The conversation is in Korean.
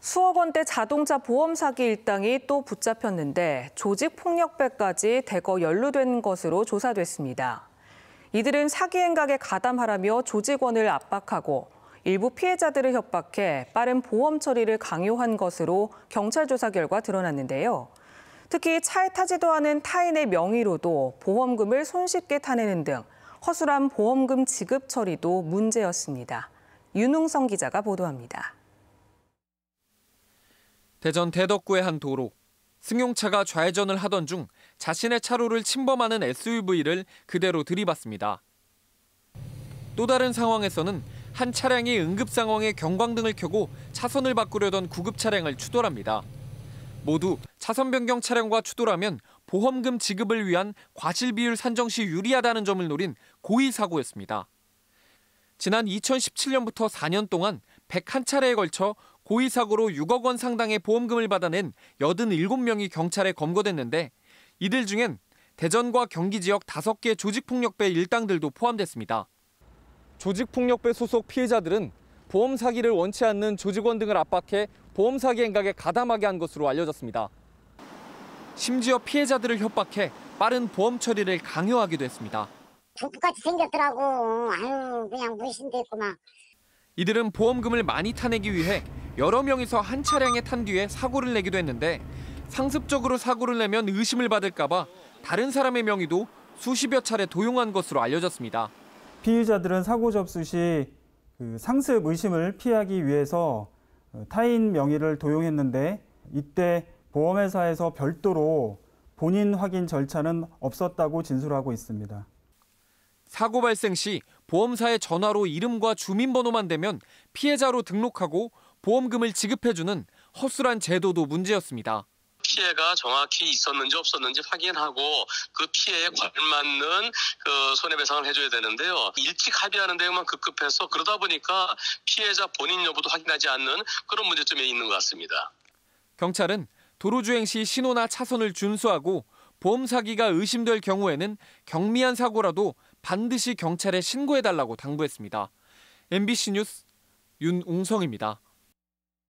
수억 원대 자동차 보험 사기 일당이 또 붙잡혔는데 조직 폭력배까지 대거 연루된 것으로 조사됐습니다. 이들은 사기 행각에 가담하라며 조직원을 압박하고 일부 피해자들을 협박해 빠른 보험 처리를 강요한 것으로 경찰 조사 결과 드러났는데요. 특히 차에 타지도 않은 타인의 명의로도 보험금을 손쉽게 타내는 등 허술한 보험금 지급 처리도 문제였습니다. 윤웅성 기자가 보도합니다. 대전 대덕구의 한 도로. 승용차가 좌회전을 하던 중 자신의 차로를 침범하는 SUV를 그대로 들이받습니다. 또 다른 상황에서는 한 차량이 응급 상황에 경광등을 켜고 차선을 바꾸려던 구급 차량을 추돌합니다. 모두 차선 변경 차량과 추돌하면 보험금 지급을 위한 과실 비율 산정 시 유리하다는 점을 노린 고의 사고였습니다. 지난 2017년부터 4년 동안 101차례에 걸쳐 고의 사고로 6억 원 상당의 보험금을 받아낸 87명이 경찰에 검거됐는데 이들 중엔 대전과 경기 지역 5개 조직폭력배 일당들도 포함됐습니다. 조직폭력배 소속 피해자들은 보험 사기를 원치 않는 조직원 등을 압박해 보험 사기 행각에 가담하게 한 것으로 알려졌습니다. 심지어 피해자들을 협박해 빠른 보험 처리를 강요하기도 했습니다. 중같이 생겼더라고. 아유 그냥 무신됐구나 이들은 보험금을 많이 타내기 위해 여러 명이서 한 차량에 탄 뒤에 사고를 내기도 했는데 상습적으로 사고를 내면 의심을 받을까 봐 다른 사람의 명의도 수십여 차례 도용한 것으로 알려졌습니다. 피의자들은 사고 접수 시 그 상습 의심을 피하기 위해서 어, 타인 명의를 도용했는데 이때 보험회사에서 별도로 본인 확인 절차는 없었다고 진술하고 있습니다. 사고 발생 시 보험사의 전화로 이름과 주민번호만 되면 피해자로 등록하고 보험금을 지급해주는 허술한 제도도 문제였습니다. 피해가 정확히 있었는지 없었는지 확인하고 그 피해에 걸맞는 그 손해배상을 해줘야 되는데요. 일찍 합의하는 데만 급급해서 그러다 보니까 피해자 본인 여부도 확인하지 않는 그런 문제점이 있는 것 같습니다. 경찰은 도로주행 시 신호나 차선을 준수하고 보험 사기가 의심될 경우에는 경미한 사고라도 반드시 경찰에 신고해달라고 당부했습니다. MBC 뉴스 윤웅성입니다.